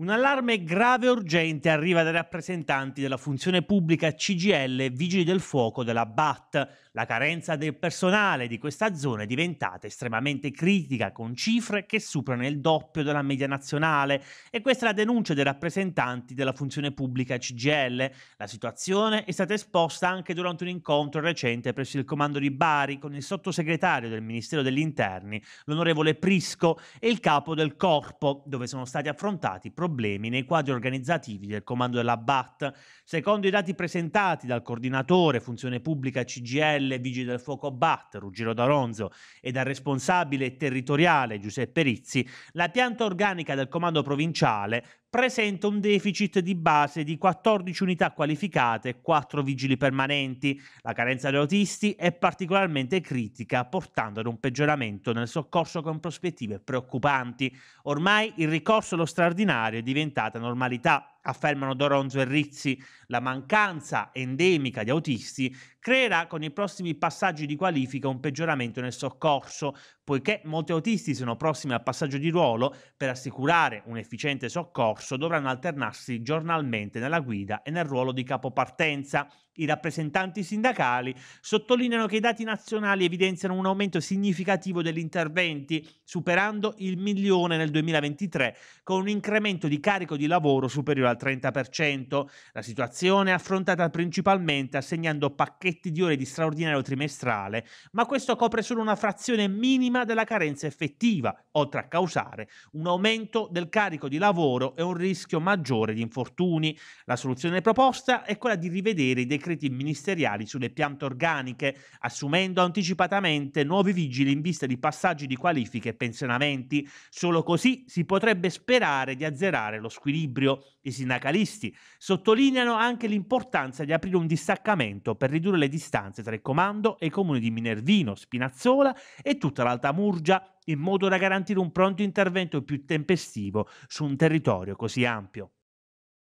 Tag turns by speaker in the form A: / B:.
A: Un allarme grave e urgente arriva dai rappresentanti della funzione pubblica CGL Vigili del Fuoco della BAT. La carenza del personale di questa zona è diventata estremamente critica, con cifre che superano il doppio della media nazionale. E questa è la denuncia dei rappresentanti della funzione pubblica CGL. La situazione è stata esposta anche durante un incontro recente presso il comando di Bari con il sottosegretario del Ministero degli Interni, l'onorevole Prisco, e il capo del corpo, dove sono stati affrontati problemi problemi nei quadri organizzativi del comando della BAT. Secondo i dati presentati dal coordinatore funzione pubblica CGL Vigili del Fuoco BAT, Ruggero D'Aronzo, e dal responsabile territoriale Giuseppe Rizzi, la pianta organica del comando provinciale presenta un deficit di base di 14 unità qualificate e 4 vigili permanenti. La carenza degli autisti è particolarmente critica, portando ad un peggioramento nel soccorso con prospettive preoccupanti. Ormai il ricorso allo straordinario è diventata normalità affermano Doronzo e Rizzi, la mancanza endemica di autisti creerà con i prossimi passaggi di qualifica un peggioramento nel soccorso, poiché molti autisti sono prossimi al passaggio di ruolo, per assicurare un efficiente soccorso dovranno alternarsi giornalmente nella guida e nel ruolo di capopartenza. I rappresentanti sindacali sottolineano che i dati nazionali evidenziano un aumento significativo degli interventi, superando il milione nel 2023, con un incremento di carico di lavoro superiore al 30%. La situazione è affrontata principalmente assegnando pacchetti di ore di straordinario trimestrale, ma questo copre solo una frazione minima della carenza effettiva, oltre a causare un aumento del carico di lavoro e un rischio maggiore di infortuni. La soluzione proposta è quella di rivedere i decreti ministeriali sulle piante organiche, assumendo anticipatamente nuovi vigili in vista di passaggi di qualifiche e pensionamenti. Solo così si potrebbe sperare di azzerare lo squilibrio. I sindacalisti sottolineano anche l'importanza di aprire un distaccamento per ridurre le distanze tra il comando e i comuni di Minervino, Spinazzola e tutta l'Alta Murgia, in modo da garantire un pronto intervento più tempestivo su un territorio così ampio.